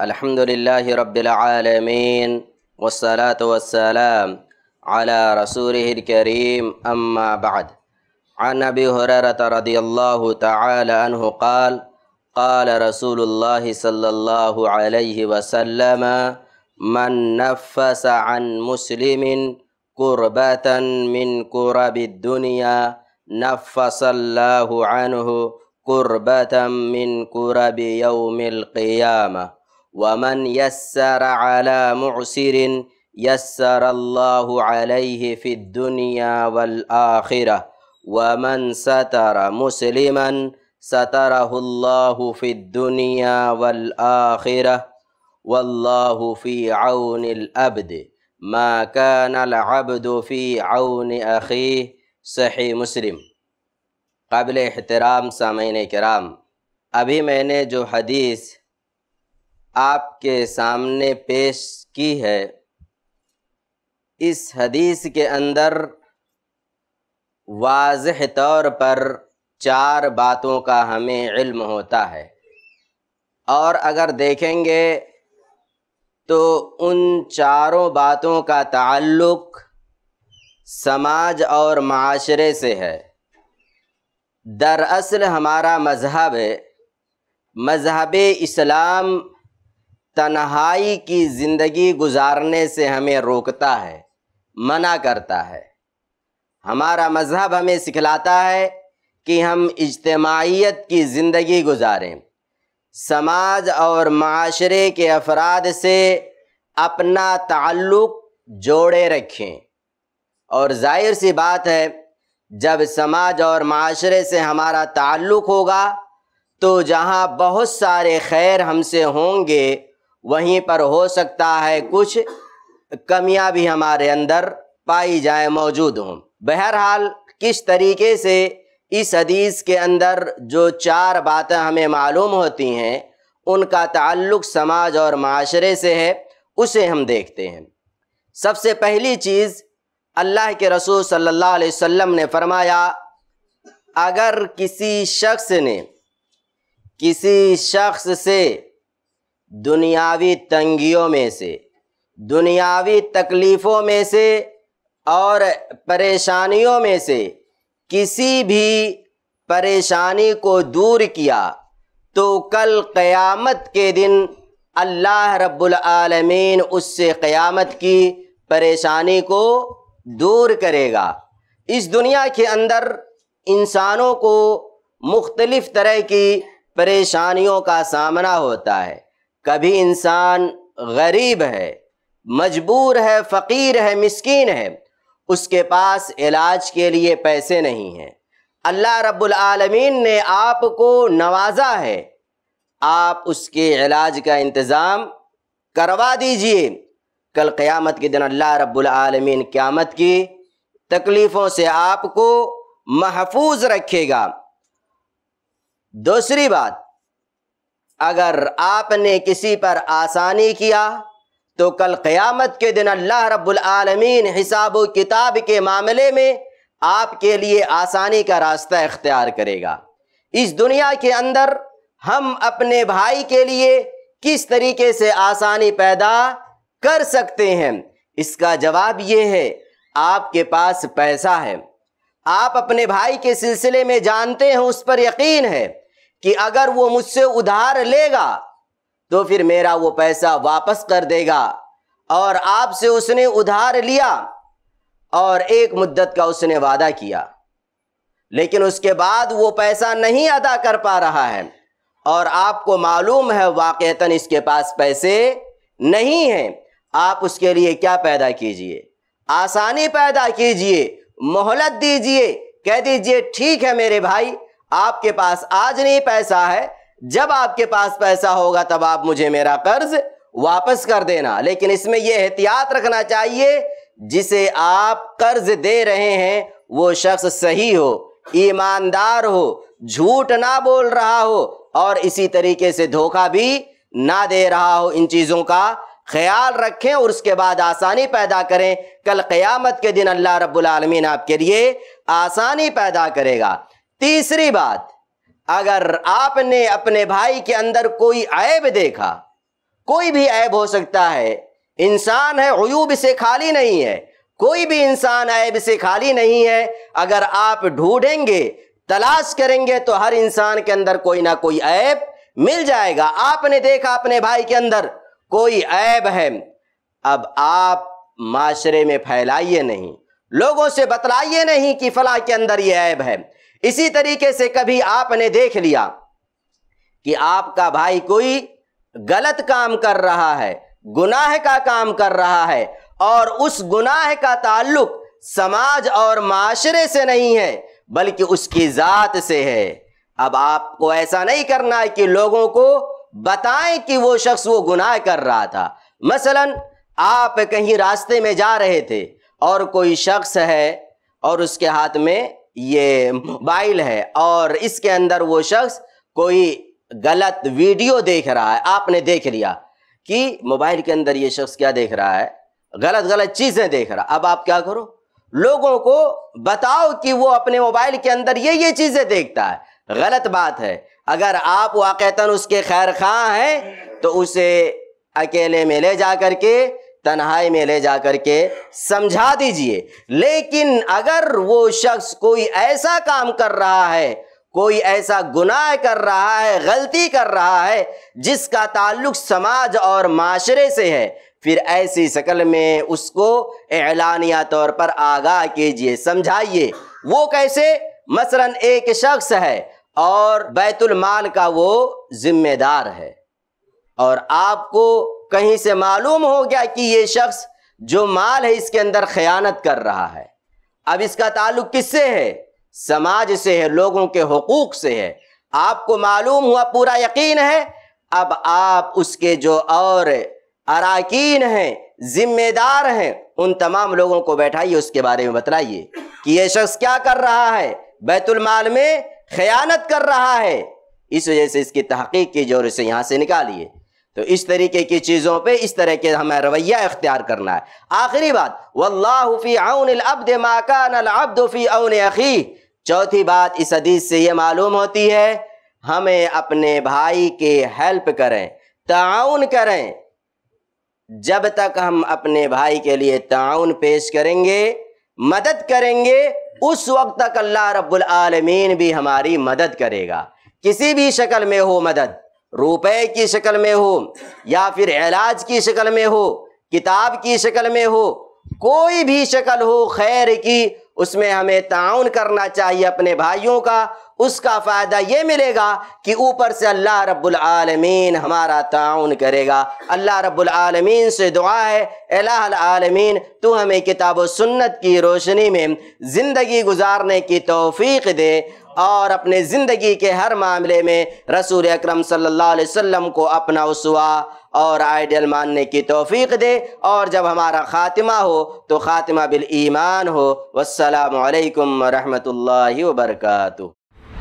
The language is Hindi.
الحمد لله رب العالمين والصلاة والسلام على رسوله الكريم أما بعد عن أبي هريرة رضي الله تعالى عنه قال قال رسول الله صلى الله عليه وسلم من نفس عن مسلم كربة من كرب الدنيا نفس الله عنه كربة من كرب يوم القيامة ومن يسر على معسر يسر الله عليه في الدنيا والآخرة ومن ستر مسلما ستره الله في الدنيا والآخرة والله في عون الأبد ما كان العبد في عون أخيه صحي مسلم قبل احترام سامعین كرام ابھی میں نے جو حدیث आपके सामने पेश की है इस हदीस के अंदर वाज तौर पर चार बातों का हमें इल्म होता है और अगर देखेंगे तो उन चारों बातों का ताल्लुक़ समाज और माशरे से है दरअसल हमारा मज़हब मज़हब इस्लाम तन्हाई की ज़िंदगी गुजारने से हमें रोकता है मना करता है हमारा मज़हब हमें सिखलाता है कि हम इज्तमाहीत की ज़िंदगी गुजारें समाज और माशरे के अफराद से अपना ताल्लुक़ जोड़े रखें और जाहिर सी बात है जब समाज और माशरे से हमारा ताल्लुक़ होगा तो जहाँ बहुत सारे खैर हमसे होंगे वहीं पर हो सकता है कुछ कमियां भी हमारे अंदर पाई जाए मौजूद हों बहरहाल किस तरीके से इस हदीस के अंदर जो चार बातें हमें मालूम होती हैं उनका ताल्लुक समाज और माशरे से है उसे हम देखते हैं सबसे पहली चीज़ अल्लाह के रसूल सल्लल्लाहु अलैहि वसल्लम ने फरमाया अगर किसी शख्स ने किसी शख्स से दुनियावी तंगियों में से दुनियावी तकलीफ़ों में से और परेशानियों में से किसी भी परेशानी को दूर किया तो कल क़यामत के दिन अल्लाह रब्बुल आलमीन उससे क़यामत की परेशानी को दूर करेगा इस दुनिया के अंदर इंसानों को मुख्तलिफ़ तरह की परेशानियों का सामना होता है कभी इंसान गरीब है मजबूर है फ़कीर है मिस्कीन है उसके पास इलाज के लिए पैसे नहीं हैं अल्लाह रब्बुल आलमीन ने आपको नवाजा है आप उसके इलाज का इंतज़ाम करवा दीजिए कल क़यामत के दिन अल्लाह रब्बुल आलमीन क़यामत की तकलीफ़ों से आपको महफूज रखेगा दूसरी बात अगर आपने किसी पर आसानी किया तो कल क़यामत के दिन अल्लाह रब्बुल आलमीन हिसाब किताब के मामले में आपके लिए आसानी का रास्ता इख्तियार करेगा इस दुनिया के अंदर हम अपने भाई के लिए किस तरीके से आसानी पैदा कर सकते हैं इसका जवाब ये है आपके पास पैसा है आप अपने भाई के सिलसिले में जानते हैं उस पर यकीन है कि अगर वो मुझसे उधार लेगा तो फिर मेरा वो पैसा वापस कर देगा और आपसे उसने उधार लिया और एक मुद्दत का उसने वादा किया लेकिन उसके बाद वो पैसा नहीं अदा कर पा रहा है और आपको मालूम है वाक़ता इसके पास पैसे नहीं हैं आप उसके लिए क्या पैदा कीजिए आसानी पैदा कीजिए मोहलत दीजिए कह दीजिए ठीक है मेरे भाई आपके पास आज नहीं पैसा है जब आपके पास पैसा होगा तब आप मुझे मेरा कर्ज वापस कर देना लेकिन इसमें यह एहतियात रखना चाहिए जिसे आप कर्ज दे रहे हैं वो शख्स सही हो ईमानदार हो झूठ ना बोल रहा हो और इसी तरीके से धोखा भी ना दे रहा हो इन चीज़ों का ख्याल रखें और उसके बाद आसानी पैदा करें कल क़यामत के दिन अल्लाह रब्बुल रबालमीन आपके लिए आसानी पैदा करेगा तीसरी बात अगर आपने अपने भाई के अंदर कोई ऐब देखा कोई भी ऐब हो सकता है इंसान है अयूब से खाली नहीं है कोई भी इंसान ऐब से खाली नहीं है अगर आप ढूंढेंगे तलाश करेंगे तो हर इंसान के अंदर कोई ना कोई ऐब मिल जाएगा आपने देखा अपने भाई के अंदर कोई ऐब है अब आप माशरे में फैलाइए नहीं लोगों से बतलाइए नहीं कि फला के अंदर ये ऐब है इसी तरीके से कभी आपने देख लिया कि आपका भाई कोई गलत काम कर रहा है गुनाह का काम कर रहा है और उस गुनाह का ताल्लुक समाज और माशरे से नहीं है बल्कि उसकी ज़ात से है अब आपको ऐसा नहीं करना है कि लोगों को बताएं कि वो शख्स वो गुनाह कर रहा था मसलन आप कहीं रास्ते में जा रहे थे और कोई शख्स है और उसके हाथ में ये मोबाइल है और इसके अंदर वो शख्स कोई गलत वीडियो देख रहा है आपने देख लिया कि मोबाइल के अंदर ये शख्स क्या देख रहा है गलत गलत चीज़ें देख रहा अब आप क्या करो लोगों को बताओ कि वो अपने मोबाइल के अंदर ये ये चीज़ें देखता है गलत बात है अगर आप वाक़ता उसके खैर खां हैं तो उसे अकेले में ले जा करके तन्हाई में ले जा करके समझा दीजिए लेकिन अगर वो शख्स कोई ऐसा काम कर रहा है कोई ऐसा गुनाह कर रहा है गलती कर रहा है जिसका ताल्लुक समाज और माशरे से है फिर ऐसी शक्ल में उसको एलानिया तौर पर आगाह कीजिए समझाइए वो कैसे मसलन एक शख्स है और बैतुल माल का वो जिम्मेदार है और आपको कहीं से मालूम हो गया कि ये शख्स जो माल है इसके अंदर खयानत कर रहा है अब इसका ताल्लुक किससे है समाज से है लोगों के हकूक से है आपको मालूम हुआ पूरा यकीन है अब आप उसके जो और अरकिन हैं जिम्मेदार हैं उन तमाम लोगों को बैठाइए उसके बारे में बतलाइए कि यह शख्स क्या कर रहा है बैतुलमाल में खयानत कर रहा है इस वजह से इसकी तहकीक कीजिए और से यहाँ से निकालिए तो इस तरीके की चीज़ों पे इस तरह के हमें रवैया इख्तियार करना है आखिरी बात वल्लाफी अब्द माकानबी अखी चौथी बात इस हदीस से ये मालूम होती है हमें अपने भाई के हेल्प करें ताउन करें जब तक हम अपने भाई के लिए ताउन पेश करेंगे मदद करेंगे उस वक्त तक अल्लाह रब्बुल आलमीन भी हमारी मदद करेगा किसी भी शक्ल में हो मदद रुपए की शक्ल में हो या फिर इलाज की शक्ल में हो किताब की शक्ल में हो कोई भी शक्ल हो खैर की उसमें हमें ताउन करना चाहिए अपने भाइयों का उसका फ़ायदा ये मिलेगा कि ऊपर से अल्लाह रब्बुल आलमीन हमारा ताउन करेगा अल्लाह रब्बुल आलमीन से दुआ है अलाहल आलमीन तू हमें किताब सुन्नत की रोशनी में ज़िंदगी गुजारने की तौफीक दे और अपने ज़िंदगी के हर मामले में रसूल अक्रम सल्लल्लाहु अलैहि वसल्लम को अपना उसवा और आइडियल मानने की तोफ़ी दे और जब हमारा ख़ात्मा हो तो ख़ात्मा बिल ईमान हो वसलम वरहमल वर्का